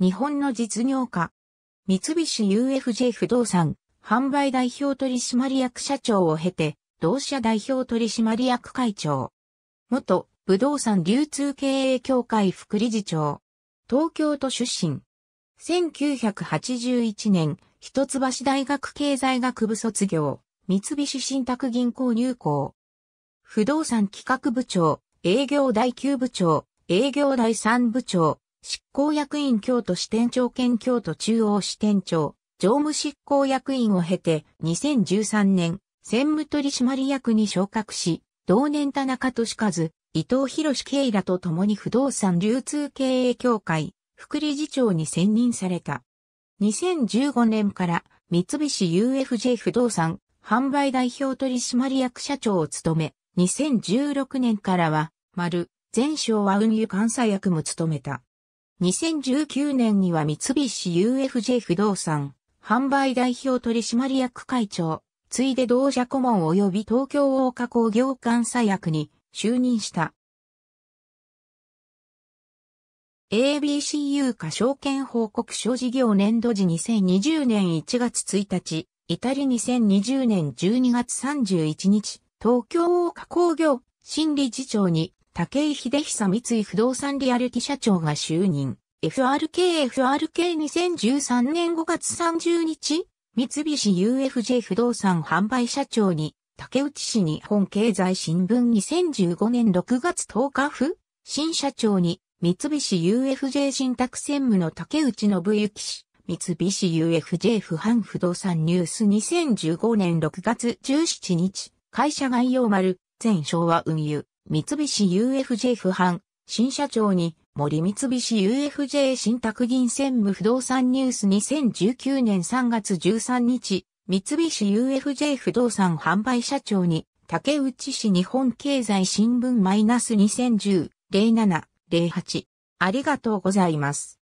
日本の実業家。三菱 UFJ 不動産、販売代表取締役社長を経て、同社代表取締役会長。元、不動産流通経営協会副理事長。東京都出身。1981年、一橋大学経済学部卒業、三菱信託銀行入行。不動産企画部長、営業第9部長、営業第3部長、執行役員京都支店長兼京都中央支店長、常務執行役員を経て2013年、専務取締役に昇格し、同年田中俊和、伊藤博史慶らと共に不動産流通経営協会、副理事長に選任された。2015年から三菱 UFJ 不動産販売代表取締役社長を務め、2016年からは、丸、全省は運輸監査役も務めた。2019年には三菱 UFJ 不動産、販売代表取締役会長、ついで同社顧問及び東京大岡工業監査役に就任した。ABCU 化証券報告書事業年度時2020年1月1日、至り2020年12月31日、東京大岡工業、新理事長に武井秀久三井不動産リアルティ社長が就任。FRKFRK2013 年5月30日、三菱 UFJ 不動産販売社長に、竹内市日本経済新聞2015年6月10日府、新社長に、三菱 UFJ 信託専務の竹内信之氏、三菱 UFJ 不販不動産ニュース2015年6月17日、会社概要丸、全昭和運輸、三菱 UFJ 不販、新社長に森三菱 UFJ 新宅銀専務不動産ニュース2019年3月13日、三菱 UFJ 不動産販売社長に、竹内市日本経済新聞マイナス2010、07、08。ありがとうございます。